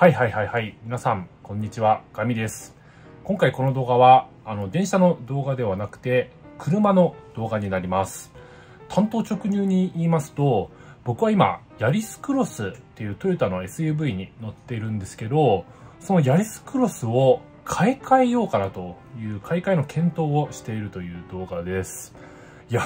はいはいはいはい。皆さん、こんにちは。ガミです。今回この動画は、あの、電車の動画ではなくて、車の動画になります。担当直入に言いますと、僕は今、ヤリスクロスっていうトヨタの SUV に乗っているんですけど、そのヤリスクロスを買い替えようかなという、買い替えの検討をしているという動画です。いや、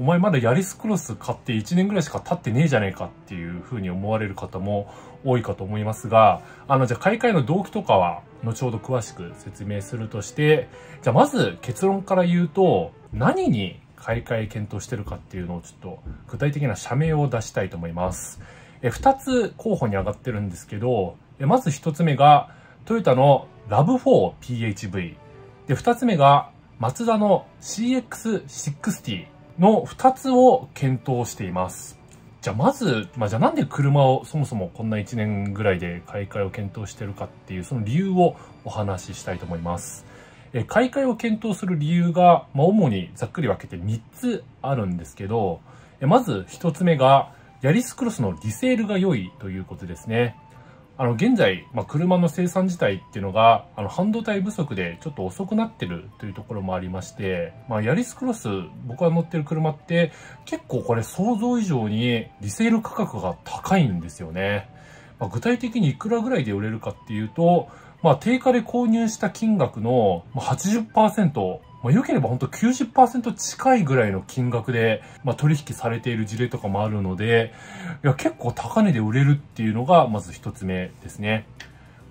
お前まだヤリスクロス買って1年ぐらいしか経ってねえじゃねえかっていうふうに思われる方も多いかと思いますが、あの、じゃあ買い替えの動機とかは、後ほど詳しく説明するとして、じゃあまず結論から言うと、何に買い替え検討してるかっていうのをちょっと具体的な社名を出したいと思います。え、二つ候補に上がってるんですけど、えまず一つ目が、トヨタの RAV4PHV。で、二つ目が、マツダの CX60。の2つを検討しています。じゃあまず、まあ、じゃあなんで車をそもそもこんな1年ぐらいで買い替えを検討してるかっていうその理由をお話ししたいと思います。え買い替えを検討する理由が、まあ、主にざっくり分けて3つあるんですけど、えまず1つ目が、ヤリスクロスのリセールが良いということですね。あの、現在、まあ、車の生産自体っていうのが、あの、半導体不足でちょっと遅くなってるというところもありまして、まあ、ヤリスクロス、僕が乗ってる車って、結構これ想像以上にリセール価格が高いんですよね。まあ、具体的にいくらぐらいで売れるかっていうと、まあ、定価で購入した金額の80%、まあ、良ければ本当90%近いぐらいの金額で、まあ、取引されている事例とかもあるので、いや、結構高値で売れるっていうのが、まず一つ目ですね。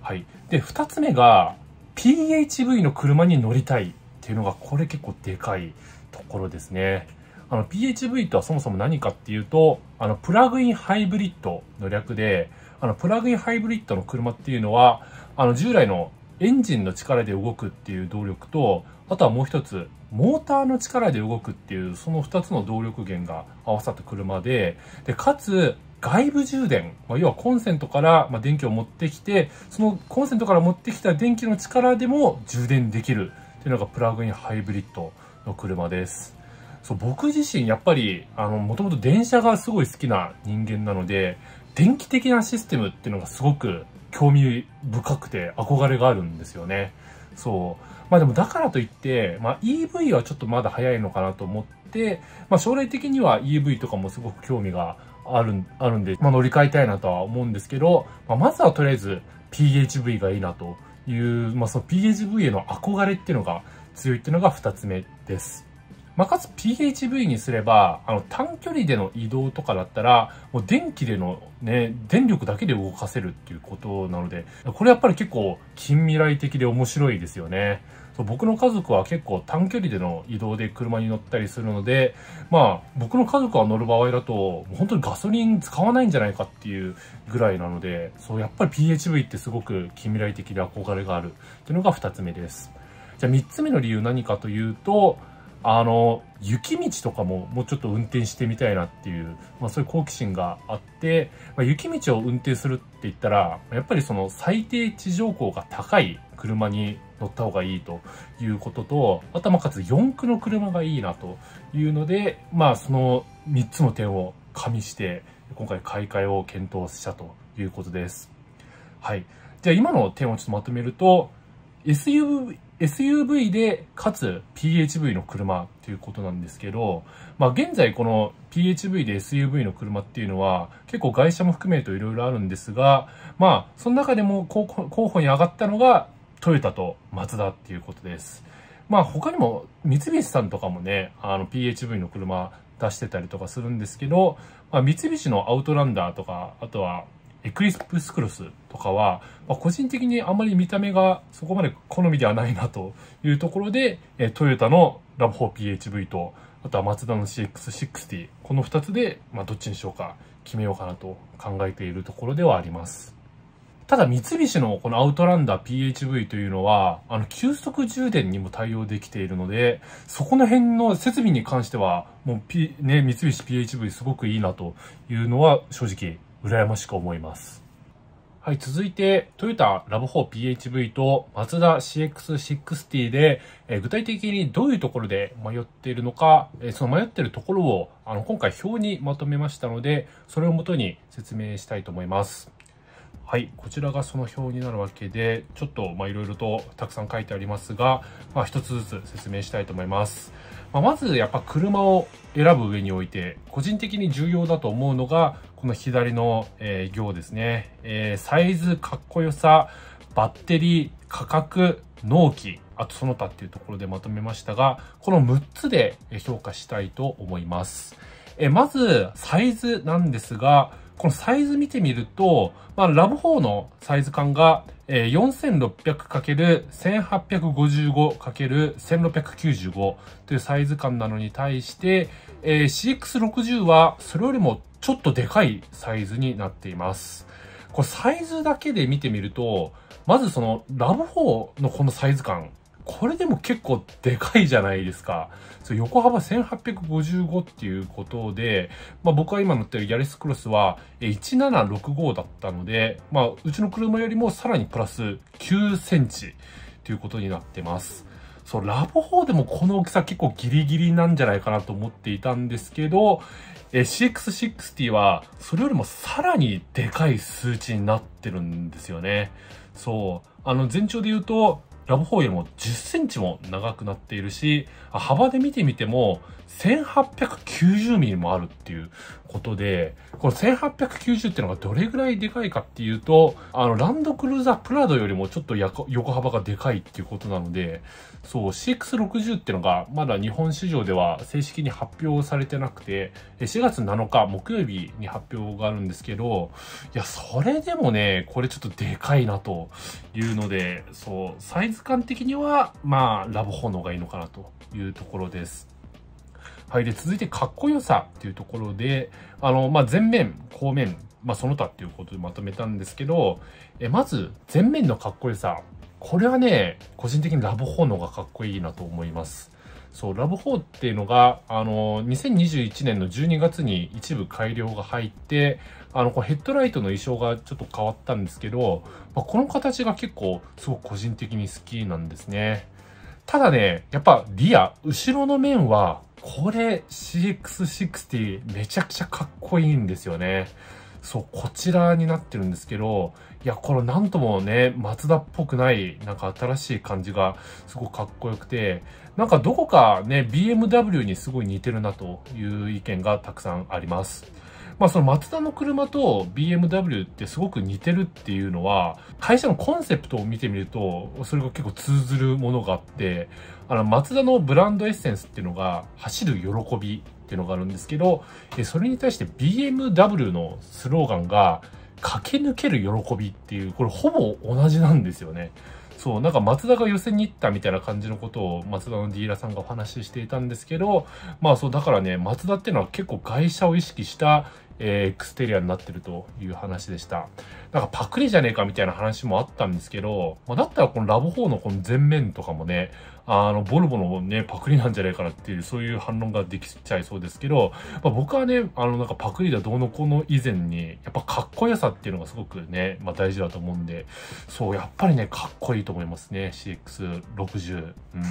はい。で、二つ目が、PHV の車に乗りたいっていうのが、これ結構でかいところですね。あの、PHV とはそもそも何かっていうと、あの、プラグインハイブリッドの略で、あの、プラグインハイブリッドの車っていうのは、あの従来のエンジンの力で動くっていう動力と、あとはもう一つ、モーターの力で動くっていう、その二つの動力源が合わさった車で、で、かつ、外部充電、まあ、要はコンセントから電気を持ってきて、そのコンセントから持ってきた電気の力でも充電できるっていうのがプラグインハイブリッドの車です。そう、僕自身やっぱり、あの、もともと電車がすごい好きな人間なので、電気的なシステムっていうのがすごく興味深くて憧れがあるんですよね。そう。まあでもだからといって、まあ EV はちょっとまだ早いのかなと思って、まあ将来的には EV とかもすごく興味がある、あるんで、まあ乗り換えたいなとは思うんですけど、まあまずはとりあえず PHV がいいなという、まあその PHV への憧れっていうのが強いっていうのが2つ目です。まあ、かつ PHV にすれば、あの、短距離での移動とかだったら、もう電気でのね、電力だけで動かせるっていうことなので、これやっぱり結構近未来的で面白いですよね。そう僕の家族は結構短距離での移動で車に乗ったりするので、まあ、僕の家族が乗る場合だと、本当にガソリン使わないんじゃないかっていうぐらいなので、そう、やっぱり PHV ってすごく近未来的で憧れがあるていうのが二つ目です。じゃあ三つ目の理由何かというと、あの、雪道とかももうちょっと運転してみたいなっていう、まあそういう好奇心があって、まあ、雪道を運転するって言ったら、やっぱりその最低地上高が高い車に乗った方がいいということと、頭かつ四駆の車がいいなというので、まあその3つの点を加味して、今回買い替えを検討したということです。はい。じゃあ今の点をちょっとまとめると、SUV SUV で、かつ PHV の車っていうことなんですけど、まあ現在この PHV で SUV の車っていうのは結構外車も含めると色々あるんですが、まあその中でも候補に上がったのがトヨタとマツダっていうことです。まあ他にも三菱さんとかもね、あの PHV の車出してたりとかするんですけど、まあ、三菱のアウトランダーとか、あとはエクリスプスクロスとかは、まあ、個人的にあまり見た目がそこまで好みではないなというところで、トヨタのラブ 4PHV と、あとはマツダの CX60、この2つで、まあ、どっちにしようか決めようかなと考えているところではあります。ただ三菱のこのアウトランダー PHV というのは、あの、急速充電にも対応できているので、そこの辺の設備に関しては、もう、P、ね、三菱 PHV すごくいいなというのは正直羨ましく思います。はい、続いて、トヨタラブ4 PHV とマツダ CX60 で、えー、具体的にどういうところで迷っているのか、えー、その迷っているところをあの今回表にまとめましたので、それをもとに説明したいと思います。はい、こちらがその表になるわけで、ちょっとまあいろいろとたくさん書いてありますが、まあつずつ説明したいと思います。まあ、まずやっぱ車を選ぶ上において、個人的に重要だと思うのが、この左の、えー、行ですね、えー、サイズ、かっこよさ、バッテリー、価格、納期、あとその他っていうところでまとめましたが、この6つで評価したいと思います。えまず、サイズなんですが、このサイズ見てみると、まあ、ラブ4のサイズ感が 4600×1855×1695 というサイズ感なのに対して、CX60 はそれよりもちょっとでかいサイズになっています。これサイズだけで見てみると、まずそのラブ4のこのサイズ感、これでも結構でかいじゃないですか。そ横幅1855っていうことで、まあ、僕は今乗ってるヤリスクロスは1765だったので、まあ、うちの車よりもさらにプラス9センチということになってます。そう、ラブ4でもこの大きさ結構ギリギリなんじゃないかなと思っていたんですけど、6 x 6 0はそれよりもさらにでかい数値になってるんですよね。そう。あの全長で言うとラボ4よりも10センチも長くなっているし、幅で見てみても1890ミリもあるっていう、ことで、この1890ってのがどれぐらいでかいかっていうと、あの、ランドクルーザープラドよりもちょっと横幅がでかいっていうことなので、そう、CX60 ってのがまだ日本市場では正式に発表されてなくて、4月7日木曜日に発表があるんですけど、いや、それでもね、これちょっとでかいなというので、そう、サイズ感的には、まあ、ラブ炎がいいのかなというところです。はい。で、続いて、かっこよさっていうところで、あの、まあ、前面、後面、まあ、その他っていうことでまとめたんですけど、えまず、前面のかっこよさ。これはね、個人的にラブホの方がかっこいいなと思います。そう、ラブ4っていうのが、あの、2021年の12月に一部改良が入って、あの、こヘッドライトの衣装がちょっと変わったんですけど、まあ、この形が結構、すごく個人的に好きなんですね。ただね、やっぱリア、後ろの面は、これ CX60 めちゃくちゃかっこいいんですよね。そう、こちらになってるんですけど、いや、これなんともね、マツダっぽくない、なんか新しい感じがすごくかっこよくて、なんかどこかね、BMW にすごい似てるなという意見がたくさんあります。まあ、そのマツダの車と BMW ってすごく似てるっていうのは、会社のコンセプトを見てみると、それが結構通ずるものがあって、あの、マツダのブランドエッセンスっていうのが、走る喜びっていうのがあるんですけど、それに対して BMW のスローガンが、駆け抜ける喜びっていう、これほぼ同じなんですよね。そう、なんか松田が寄せに行ったみたいな感じのことを松田のディーラーさんがお話ししていたんですけど、まあそう、だからね、松田っていうのは結構外車を意識したえー、エクステリアになってるという話でした。なんかパクリじゃねえかみたいな話もあったんですけど、まあ、だったらこのラボ4のこの前面とかもね、あの、ボルボのね、パクリなんじゃないかなっていう、そういう反論ができちゃいそうですけど、まあ、僕はね、あの、なんかパクリだどうのこの以前に、やっぱかっこよさっていうのがすごくね、まあ大事だと思うんで、そう、やっぱりね、かっこいいと思いますね、CX60。うん。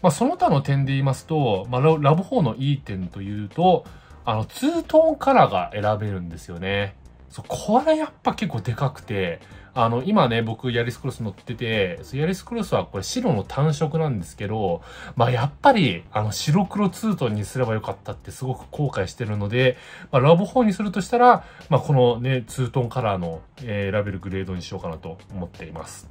まあその他の点で言いますと、まあラボ4のいい点というと、あの、ツートーンカラーが選べるんですよね。そう、これやっぱ結構でかくて、あの、今ね、僕、ヤリスクロス乗ってて、ヤリスクロスはこれ白の単色なんですけど、まあやっぱり、あの、白黒ツートンにすればよかったってすごく後悔してるので、まあラボ4にするとしたら、まあこのね、ツートンカラーの、えー、選べるグレードにしようかなと思っています。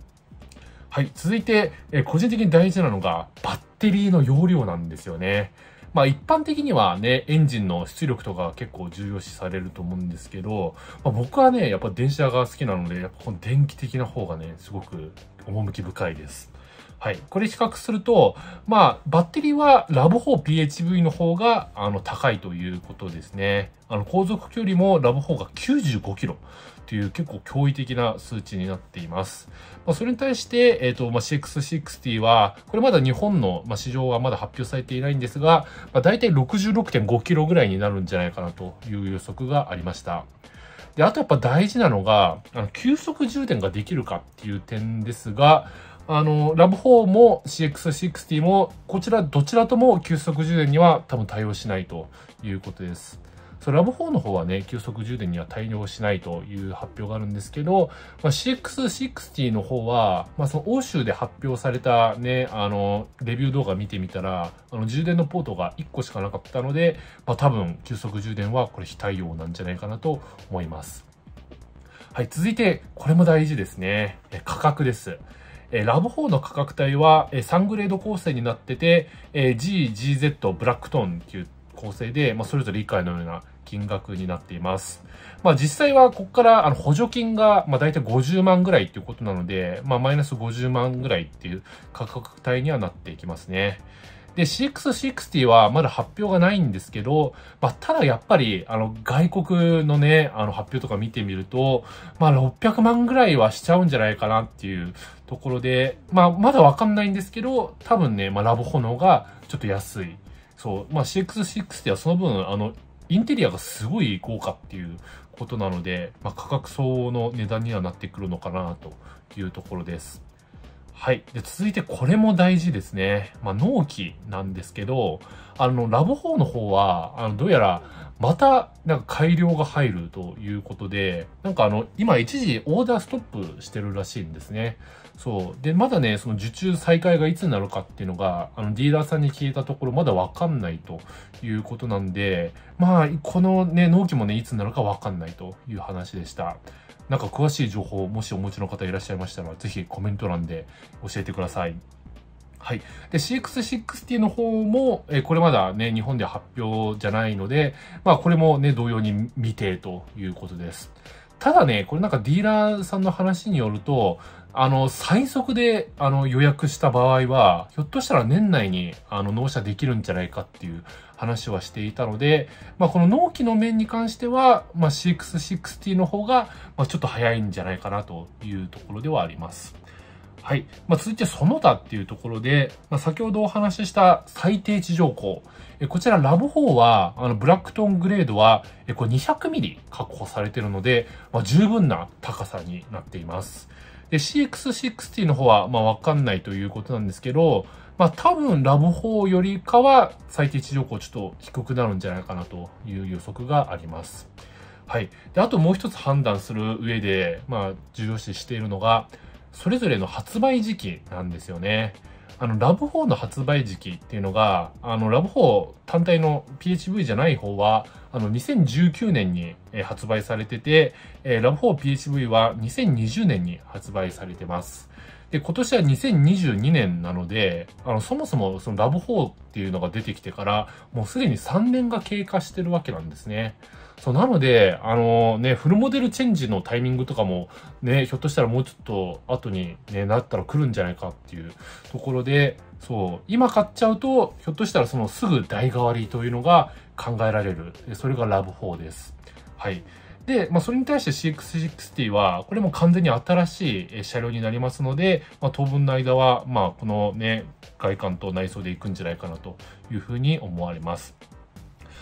はい、続いて、えー、個人的に大事なのが、バッテリーの容量なんですよね。まあ一般的にはね、エンジンの出力とか結構重要視されると思うんですけど、まあ、僕はね、やっぱ電車が好きなので、やっぱこの電気的な方がね、すごく趣深いです。はい。これ比較すると、まあ、バッテリーはラブ4 PHV の方が、あの、高いということですね。あの、航続距離もラブ4が95キロ。っていう結構驚異的な数値になっています。まあ、それに対して、えっ、ー、と、まあ、CX60 は、これまだ日本の、まあ、市場はまだ発表されていないんですが、まあ、大体66.5キロぐらいになるんじゃないかなという予測がありました。で、あとやっぱ大事なのが、あの、急速充電ができるかっていう点ですが、あの、ラブ4も CX60 も、こちらどちらとも急速充電には多分対応しないということです。そのラブ4の方はね、急速充電には対応しないという発表があるんですけど、まあ、CX60 の方は、まあ、その欧州で発表されたね、あの、レビュー動画見てみたら、あの、充電のポートが1個しかなかったので、まあ、多分、急速充電はこれ非対応なんじゃないかなと思います。はい、続いて、これも大事ですね。価格です。えラブ4の価格帯は、え3グレード構成になってて、え G、GZ、ブラックトーンって言っ構成で、まあ、それぞれ以下のような金額になっています。まあ、実際はここからあの補助金が、まあ、大体50万ぐらいっていうことなので、まあ、マイナス50万ぐらいっていう価格帯にはなっていきますね。で、CX60 はまだ発表がないんですけど、まあ、ただやっぱり、あの、外国のね、あの、発表とか見てみると、まあ、600万ぐらいはしちゃうんじゃないかなっていうところで、まあ、まだわかんないんですけど、多分ね、まあ、ラブ炎がちょっと安い。そう、まあ CX6 ではその分、あの、インテリアがすごい豪華っていうことなので、まあ、価格相応の値段にはなってくるのかなというところです。はい。で、続いてこれも大事ですね。まあ、納期なんですけど、あの、ラボ4の方は、あの、どうやら、また、なんか改良が入るということで、なんかあの、今一時オーダーストップしてるらしいんですね。そう。で、まだね、その受注再開がいつになるかっていうのが、あの、ディーラーさんに聞いたところ、まだわかんないということなんで、まあ、このね、納期もね、いつになるかわかんないという話でした。なんか詳しい情報、もしお持ちの方いらっしゃいましたら、ぜひコメント欄で教えてください。はい。で、CX60 の方も、えこれまだね、日本で発表じゃないので、まあこれもね、同様に未定ということです。ただね、これなんかディーラーさんの話によると、あの、最速で、あの、予約した場合は、ひょっとしたら年内に、あの、納車できるんじゃないかっていう話はしていたので、まあ、この納期の面に関しては、まあ、CX60 の方が、まあ、ちょっと早いんじゃないかなというところではあります。はい。まあ、続いてその他っていうところで、まあ、先ほどお話しした最低地上高。えこちらラブ4は、あの、ブラックトングレードは、えこれ200ミリ確保されているので、まあ、十分な高さになっています。で、CX60 の方は、まあ、わかんないということなんですけど、まあ、多分ラブ4よりかは最低地上高ちょっと低くなるんじゃないかなという予測があります。はい。で、あともう一つ判断する上で、まあ、重要視しているのが、それぞれの発売時期なんですよね。あの、ラブ4の発売時期っていうのが、あの、ラブ4単体の PHV じゃない方は、あの、2019年に発売されてて、えー、ラブ 4PHV は2020年に発売されてます。で、今年は2022年なので、あの、そもそもそのラブ4っていうのが出てきてから、もうすでに3年が経過してるわけなんですね。そう、なので、あのね、フルモデルチェンジのタイミングとかも、ね、ひょっとしたらもうちょっと後に、ね、なったら来るんじゃないかっていうところで、そう、今買っちゃうと、ひょっとしたらそのすぐ代替わりというのが考えられる。それがラブ4です。はい。で、まあ、それに対して CX60 は、これも完全に新しい車両になりますので、まあ、当分の間は、まあ、このね、外観と内装で行くんじゃないかなというふうに思われます。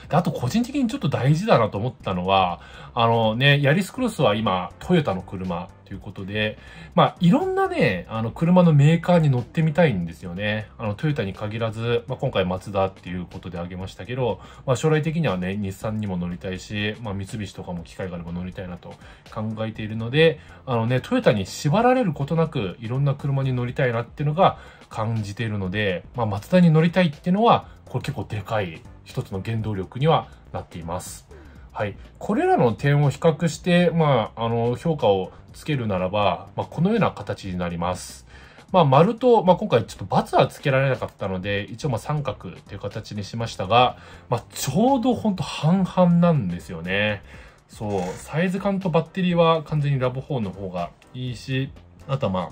であと個人的にちょっと大事だなと思ったのは、あのね、ヤリスクロスは今、トヨタの車ということで、まあ、いろんなね、あの、車のメーカーに乗ってみたいんですよね。あの、トヨタに限らず、まあ、今回マツダっていうことで挙げましたけど、まあ、将来的にはね、日産にも乗りたいし、まあ、三菱とかも機会があれば乗りたいなと考えているので、あのね、トヨタに縛られることなく、いろんな車に乗りたいなっていうのが感じているので、まあ、マツダに乗りたいっていうのは、これ結構でかい一つの原動力にはなっています。はい。これらの点を比較して、まあ、あの、評価をつけるならば、まあ、このような形になります。まあ、丸と、まあ、今回ちょっと×はつけられなかったので、一応ま三角という形にしましたが、まあ、ちょうどほんと半々なんですよね。そう、サイズ感とバッテリーは完全にラボ4の方がいいし、あとはま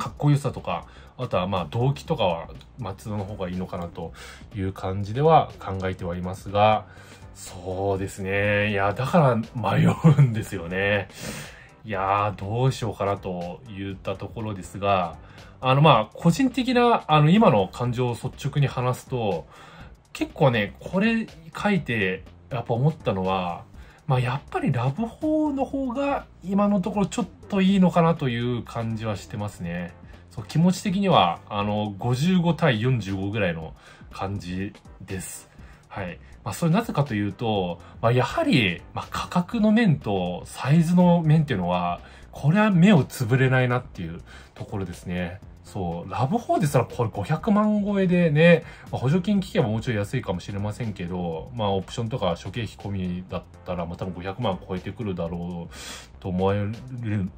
かっこよさとか、あとはまあ動機とかは松戸の方がいいのかなという感じでは考えてはいますが、そうですね。いや、だから迷うんですよね。いやー、どうしようかなと言ったところですが、あのまあ、個人的な、あの今の感情を率直に話すと、結構ね、これ書いて、やっぱ思ったのは、まあ、やっぱりラブホの方が今のところちょっといいのかなという感じはしてますね。そう気持ち的にはあの55対45ぐらいの感じです。はい。まあ、それなぜかというと、まあ、やはり、まあ、価格の面とサイズの面っていうのは、これは目をつぶれないなっていうところですね。そう、ラブホーですらこれ500万超えでね、まあ、補助金聞けばもうちょい安いかもしれませんけど、まあオプションとか諸経費込みだったら、まあ多分500万超えてくるだろうと思われる、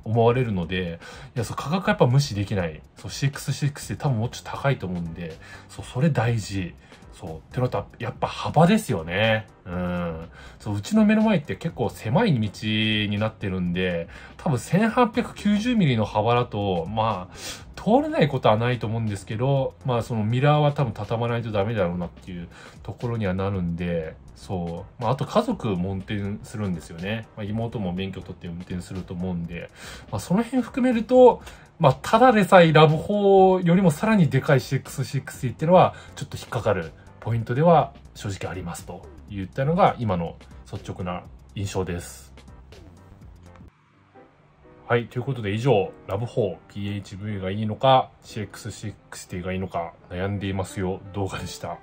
思われるので、いや、そう、価格はやっぱ無視できない。そう、6-6で多分もうちょっと高いと思うんで、そう、それ大事。そう。ってなったら、やっぱ幅ですよね。うん。そう、うちの目の前って結構狭い道になってるんで、多分1890ミリの幅だと、まあ、通れないことはないと思うんですけど、まあそのミラーは多分畳まないとダメだろうなっていうところにはなるんで、そう。まああと家族も運転するんですよね。まあ、妹も免許取って運転すると思うんで、まあその辺含めると、まあただでさえラブ4よりもさらにでかい6 6 c っていうのはちょっと引っかかる。ポイントでは正直ありますと言ったのが今の率直な印象です。はい、ということで以上、ラブ4 PHV がいいのか、CX60 がいいのか悩んでいますよ動画でした。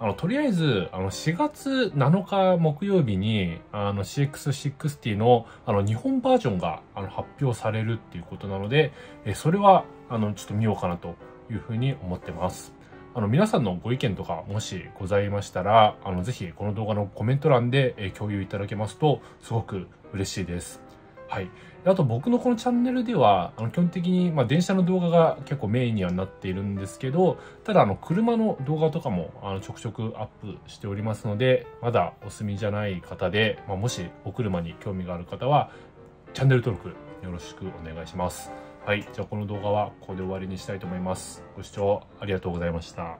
あの、とりあえず、あの、4月7日木曜日に、あの、CX60 の、あの、日本バージョンが、あの、発表されるっていうことなので、えそれは、あの、ちょっと見ようかなというふうに思ってます。あの、皆さんのご意見とかもしございましたら、あの、ぜひこの動画のコメント欄で、え共有いただけますと、すごく嬉しいです。はい。あと僕のこのチャンネルでは、あの基本的に、まあ、電車の動画が結構メインにはなっているんですけど、ただあの車の動画とかもあのちょくちょくアップしておりますので、まだお住みじゃない方で、まあ、もしお車に興味がある方は、チャンネル登録よろしくお願いします。はい、じゃあこの動画はここで終わりにしたいと思います。ご視聴ありがとうございました。